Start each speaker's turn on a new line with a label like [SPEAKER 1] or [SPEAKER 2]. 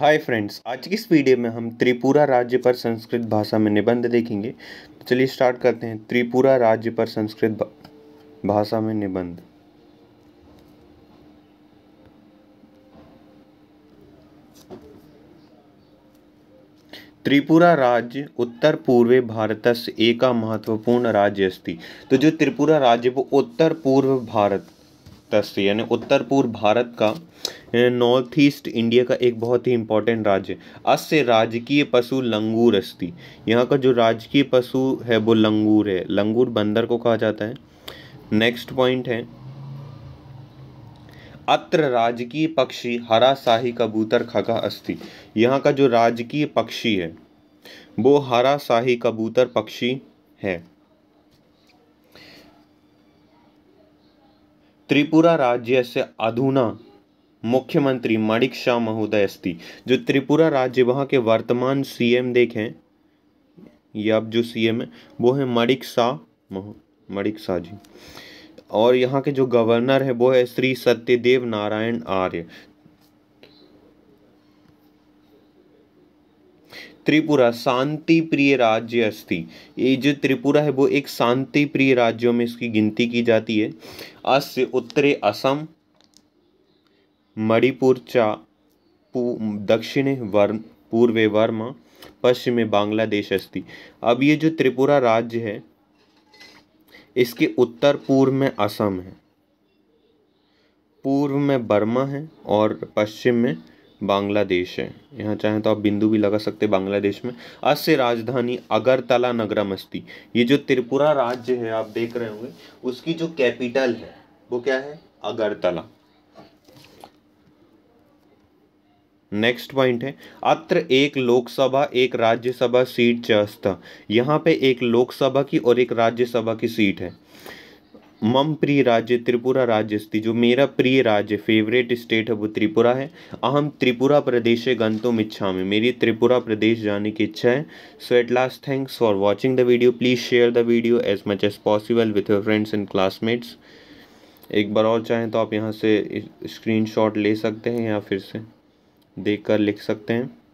[SPEAKER 1] hi friends आज की इस वीडियो में हम त्रिपुरा राज्य पर संस्कृत भाषा में निबंध देखेंगे तो चलिए स्टार्ट करते हैं त्रिपुरा राज्य पर संस्कृत भाषा में निबंध त्रिपुरा राज्य उत्तर पूर्व भारत से एक महत्वपूर्ण राज्य अस्ति तो जो त्रिपुरा राज्य वो उत्तर पूर्व भारत तट यानी उत्तर पूर्व भारत का नॉर्थ ईस्ट इंडिया का एक बहुत ही इंपॉर्टेंट राज्य है अस्य राजकीय पशु लंगूर अस्थि यहाँ का जो राजकीय पशु है वो लंगूर है लंगूर बंदर को कहा जाता है नेक्स्ट पॉइंट है अत्र राजकीय पक्षी हरा शाही कबूतर खगा अस्थि यहाँ का जो राजकीय पक्षी है वो हरा शाही कबूतर पक्षी है त्रिपुरा से अधुना मुख्यमंत्री मणिक शाह महोदय अस्ति जो त्रिपुरा राज्य वहाँ के वर्तमान सीएम देखें ये अब जो सीएम है वो है मणिक शाह मणिक शाह जी और यहाँ के जो गवर्नर है वो है श्री सत्यदेव नारायण आर्य त्रिपुरा शांति प्रिय राज्य अस्थि ये जो त्रिपुरा है वो एक शांति प्रिय राज्यों में इसकी गिनती की जाती है अस उत्तरे असम मणिपुर चा दक्षिण वर्म पूर्व वर्मा पश्चिम बांग्लादेश अस्थि अब ये जो त्रिपुरा राज्य है इसके उत्तर पूर्व में असम है पूर्व में बर्मा है और पश्चिम में बांग्लादेश है यहाँ चाहें तो आप बिंदु भी लगा सकते बांग्लादेश में अस्य राजधानी अगरतला नगरम अस्थि ये जो त्रिपुरा राज्य है आप देख रहे होंगे उसकी जो कैपिटल है वो क्या है अगरतला नेक्स्ट पॉइंट है अत्र एक लोकसभा एक राज्यसभा सीट चस्त यहाँ पे एक लोकसभा की और एक राज्यसभा की सीट है मम प्रिय राज्य त्रिपुरा राज्य स्थित जो मेरा प्रिय राज्य फेवरेट स्टेट है वो त्रिपुरा है अहम त्रिपुरा प्रदेश गंतुम इच्छा में मेरी त्रिपुरा प्रदेश जाने की इच्छा है so at last thanks for watching the video please share the video as much as possible with your friends and classmates एक बार और चाहें तो आप यहाँ से स्क्रीन ले सकते हैं या फिर से देख कर लिख सकते हैं